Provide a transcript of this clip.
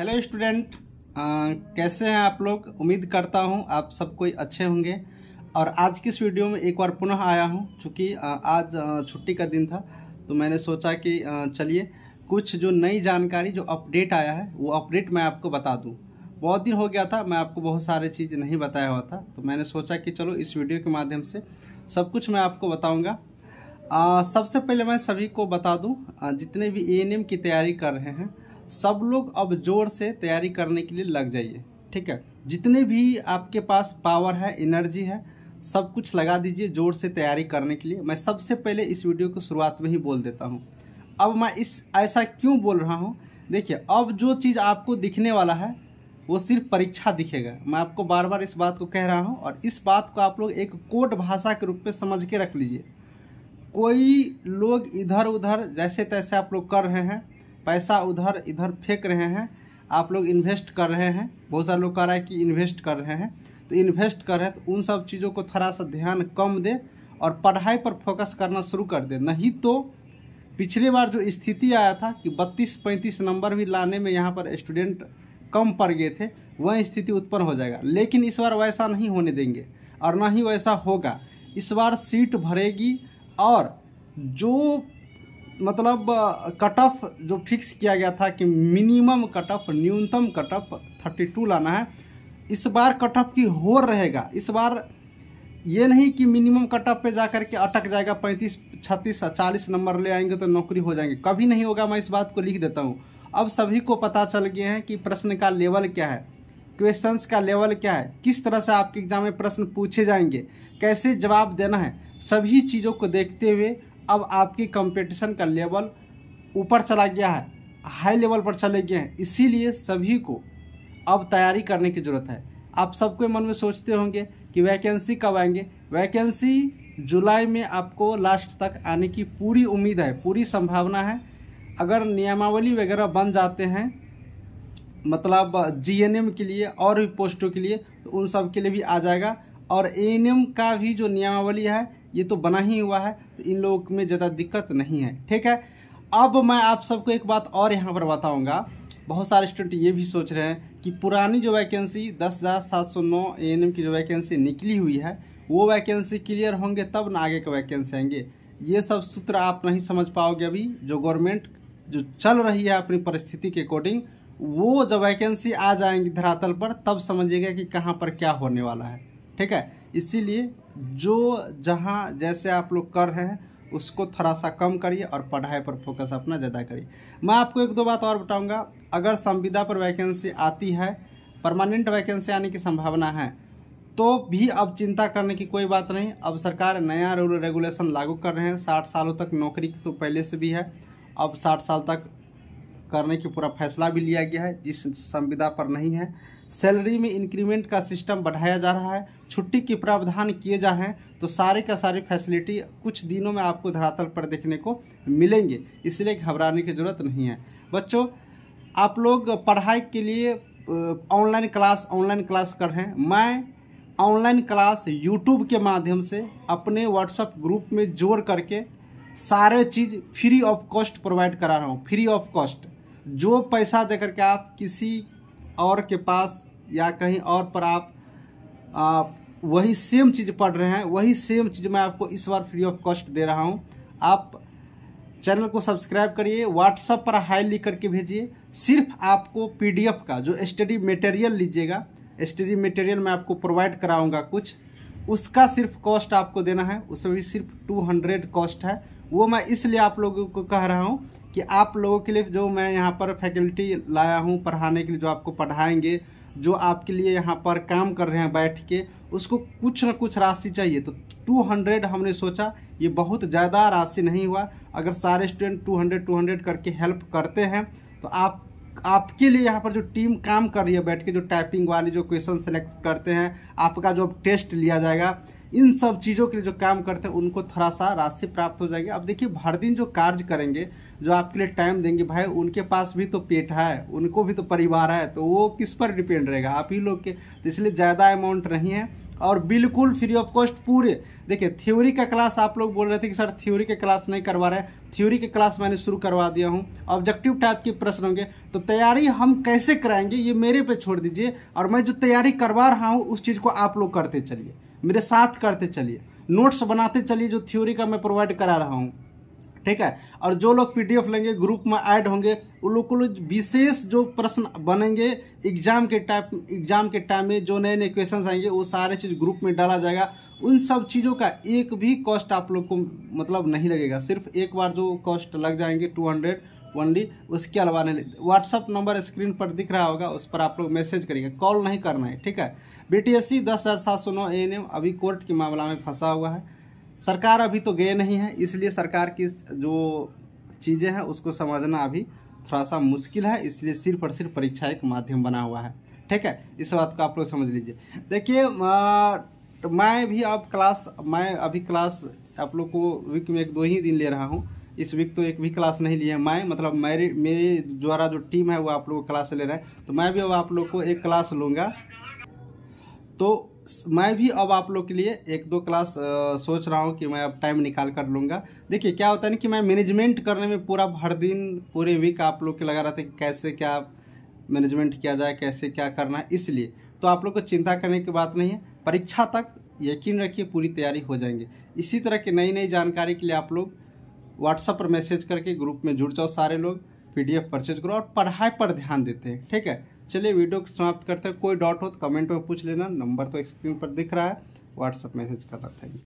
hello student कैसे हैं आप लोग उम्मीद करता हूं आप सब कोई अच्छे होंगे और आज की इस वीडियो में एक बार पुनः आया हूं चूँकि आज छुट्टी का दिन था तो मैंने सोचा कि चलिए कुछ जो नई जानकारी जो अपडेट आया है वो अपडेट मैं आपको बता दूं बहुत दिन हो गया था मैं आपको बहुत सारे चीज़ नहीं बताया हुआ था तो मैंने सोचा कि चलो इस वीडियो के माध्यम से सब कुछ मैं आपको बताऊँगा सबसे पहले मैं सभी को बता दूँ जितने भी ए की तैयारी कर रहे हैं सब लोग अब जोर से तैयारी करने के लिए लग जाइए ठीक है जितने भी आपके पास पावर है एनर्जी है सब कुछ लगा दीजिए जोर से तैयारी करने के लिए मैं सबसे पहले इस वीडियो को शुरुआत में ही बोल देता हूँ अब मैं इस ऐसा क्यों बोल रहा हूँ देखिए अब जो चीज़ आपको दिखने वाला है वो सिर्फ परीक्षा दिखेगा मैं आपको बार बार इस बात को कह रहा हूँ और इस बात को आप लोग एक कोट भाषा के रूप में समझ के रख लीजिए कोई लोग इधर उधर जैसे तैसे आप लोग कर रहे हैं पैसा उधर इधर फेंक रहे हैं आप लोग इन्वेस्ट कर रहे हैं बहुत सारे लोग कह रहा है कि इन्वेस्ट कर रहे हैं तो इन्वेस्ट कर रहे हैं तो उन सब चीज़ों को थोड़ा सा ध्यान कम दे और पढ़ाई पर फोकस करना शुरू कर दे नहीं तो पिछले बार जो स्थिति आया था कि 32-35 नंबर भी लाने में यहाँ पर स्टूडेंट कम पड़ गए थे वह स्थिति उत्पन्न हो जाएगा लेकिन इस बार वैसा नहीं होने देंगे और ना ही वैसा होगा इस बार सीट भरेगी और जो मतलब कट ऑफ जो फिक्स किया गया था कि मिनिमम कट ऑफ न्यूनतम कट ऑफ थर्टी टू लाना है इस बार कट ऑफ की होर रहेगा इस बार ये नहीं कि मिनिमम कट ऑफ पे जा कर के अटक जाएगा पैंतीस छत्तीस चालीस नंबर ले आएंगे तो नौकरी हो जाएंगे कभी नहीं होगा मैं इस बात को लिख देता हूँ अब सभी को पता चल गए हैं कि प्रश्न का लेवल क्या है क्वेश्चंस का लेवल क्या है किस तरह से आपके एग्जाम में प्रश्न पूछे जाएंगे कैसे जवाब देना है सभी चीज़ों को देखते हुए अब आपकी कंपटीशन का लेवल ऊपर चला गया है हाई लेवल पर चले गए हैं इसीलिए सभी को अब तैयारी करने की ज़रूरत है आप सबके मन में सोचते होंगे कि वैकेंसी कब आएंगे वैकेंसी जुलाई में आपको लास्ट तक आने की पूरी उम्मीद है पूरी संभावना है अगर नियमावली वगैरह बन जाते हैं मतलब जीएनएम के लिए और भी पोस्टों के लिए तो उन सब के लिए भी आ जाएगा और एएनएम का भी जो नियमावली है ये तो बना ही हुआ है तो इन लोगों में ज़्यादा दिक्कत नहीं है ठीक है अब मैं आप सबको एक बात और यहाँ पर बताऊँगा बहुत सारे स्टूडेंट ये भी सोच रहे हैं कि पुरानी जो वैकेंसी दस हज़ार सात सौ नौ ए की जो वैकेंसी निकली हुई है वो वैकेंसी क्लियर होंगे तब ना आगे के वैकेंसी आएंगे ये सब सूत्र आप नहीं समझ पाओगे अभी जो गवर्नमेंट जो चल रही है अपनी परिस्थिति के अकॉर्डिंग वो जब वैकेंसी आ जाएंगी धरातल पर तब समझिएगा कि कहाँ पर क्या होने वाला है ठीक है इसीलिए जो जहाँ जैसे आप लोग कर रहे हैं उसको थोड़ा सा कम करिए और पढ़ाई पर फोकस अपना ज़्यादा करिए मैं आपको एक दो बात और बताऊंगा अगर संविदा पर वैकेंसी आती है परमानेंट वैकेंसी आने की संभावना है तो भी अब चिंता करने की कोई बात नहीं अब सरकार नया रूल रेगुलेशन लागू कर रहे हैं साठ सालों तक नौकरी तो पहले से भी है अब साठ साल तक करने की पूरा फैसला भी लिया गया है जिस संविदा पर नहीं है सैलरी में इंक्रीमेंट का सिस्टम बढ़ाया जा रहा है छुट्टी के प्रावधान किए जा रहे हैं तो सारे का सारी फैसिलिटी कुछ दिनों में आपको धरातल पर देखने को मिलेंगे इसलिए घबराने की ज़रूरत नहीं है बच्चों आप लोग पढ़ाई के लिए ऑनलाइन क्लास ऑनलाइन क्लास कर रहे हैं मैं ऑनलाइन क्लास यूट्यूब के माध्यम से अपने व्हाट्सएप ग्रुप में जोड़ करके सारे चीज़ फ्री ऑफ कॉस्ट प्रोवाइड करा रहा हूँ फ्री ऑफ कॉस्ट जो पैसा देकर के आप किसी और के पास या कहीं और पर आप आ, वही सेम चीज़ पढ़ रहे हैं वही सेम चीज़ मैं आपको इस बार फ्री ऑफ कॉस्ट दे रहा हूँ आप चैनल को सब्सक्राइब करिए व्हाट्सअप पर हाई लिख करके भेजिए सिर्फ आपको पीडीएफ का जो स्टडी मटेरियल लीजिएगा स्टडी मटेरियल मैं आपको प्रोवाइड कराऊंगा कुछ उसका सिर्फ कॉस्ट आपको देना है उसमें भी सिर्फ टू हंड्रेड कॉस्ट है वो मैं इसलिए आप लोगों को कह रहा हूँ कि आप लोगों के लिए जो मैं यहाँ पर फैकल्टी लाया हूँ पढ़ाने के लिए जो आपको पढ़ाएंगे जो आपके लिए यहाँ पर काम कर रहे हैं बैठ के उसको कुछ ना कुछ राशि चाहिए तो 200 हमने सोचा ये बहुत ज़्यादा राशि नहीं हुआ अगर सारे स्टूडेंट 200 200 करके हेल्प करते हैं तो आप आपके लिए यहाँ पर जो टीम काम कर रही है बैठ के जो टाइपिंग वाली जो क्वेश्चन सेलेक्ट करते हैं आपका जो टेस्ट लिया जाएगा इन सब चीज़ों के लिए जो काम करते हैं उनको थोड़ा सा राशि प्राप्त हो जाएगी अब देखिए हर दिन जो कार्य करेंगे जो आपके लिए टाइम देंगे भाई उनके पास भी तो पेट है उनको भी तो परिवार है तो वो किस पर डिपेंड रहेगा आप ही लोग के तो इसलिए ज़्यादा अमाउंट नहीं है और बिल्कुल फ्री ऑफ कॉस्ट पूरे देखिए थ्योरी का क्लास आप लोग बोल रहे थे कि सर थ्योरी के क्लास नहीं करवा रहे थ्योरी के क्लास मैंने शुरू करवा दिया हूँ ऑब्जेक्टिव टाइप के प्रश्न होंगे तो तैयारी हम कैसे कराएंगे ये मेरे पे छोड़ दीजिए और मैं जो तैयारी करवा रहा हूँ उस चीज़ को आप लोग करते चलिए मेरे साथ करते चलिए नोट्स बनाते चलिए जो थ्योरी का मैं प्रोवाइड करा रहा हूँ ठीक है और जो लोग पीडीएफ लेंगे ग्रुप में ऐड होंगे उन लोग को विशेष जो प्रश्न बनेंगे एग्जाम के टाइप एग्जाम के टाइम में जो नए नए क्वेश्चन आएंगे वो सारे चीज़ ग्रुप में डाला जाएगा उन सब चीज़ों का एक भी कॉस्ट आप लोग को मतलब नहीं लगेगा सिर्फ एक बार जो कॉस्ट लग जाएंगे टू हंड्रेड ओनली उसके अलावा नहीं व्हाट्सअप नंबर स्क्रीन पर दिख रहा होगा उस पर आप लोग मैसेज करेंगे कॉल नहीं करना है ठीक है बीटीएससी दस हज़ार सात सौ नौ एन अभी कोर्ट के मामला में फंसा हुआ है सरकार अभी तो गए नहीं है इसलिए सरकार की जो चीज़ें हैं उसको समझना अभी थोड़ा सा मुश्किल है इसलिए सिर्फ और सिर्फ परीक्षा एक माध्यम बना हुआ है ठीक है इस बात को आप लोग समझ लीजिए देखिए मैं भी अब क्लास मैं अभी क्लास आप लोग को वीक में एक दो ही दिन ले रहा हूँ इस वीक तो एक भी क्लास नहीं लिए मैं मतलब मेरी मेरे द्वारा जो टीम है वो आप लोग क्लास ले रहे हैं तो मैं भी अब आप लोग को एक क्लास लूँगा तो मैं भी अब आप लोग के लिए एक दो क्लास आ, सोच रहा हूँ कि मैं अब टाइम निकाल कर लूँगा देखिए क्या होता है ना कि मैं मैनेजमेंट करने में पूरा हर दिन पूरे वीक आप लोग के लगा रहा था कि कैसे क्या मैनेजमेंट किया जाए कैसे क्या करना है इसलिए तो आप लोग को चिंता करने की बात नहीं है परीक्षा तक यकीन रखिए पूरी तैयारी हो जाएंगे इसी तरह की नई नई जानकारी के लिए आप लोग व्हाट्सएप पर मैसेज करके ग्रुप में जुड़ जाओ सारे लोग पीडीएफ परचेज करो और पढ़ाई पर ध्यान देते हैं ठीक है चलिए वीडियो को समाप्त करते हैं कोई डाउट हो तो कमेंट में पूछ लेना नंबर तो स्क्रीन पर दिख रहा है व्हाट्सअप मैसेज करना थैंक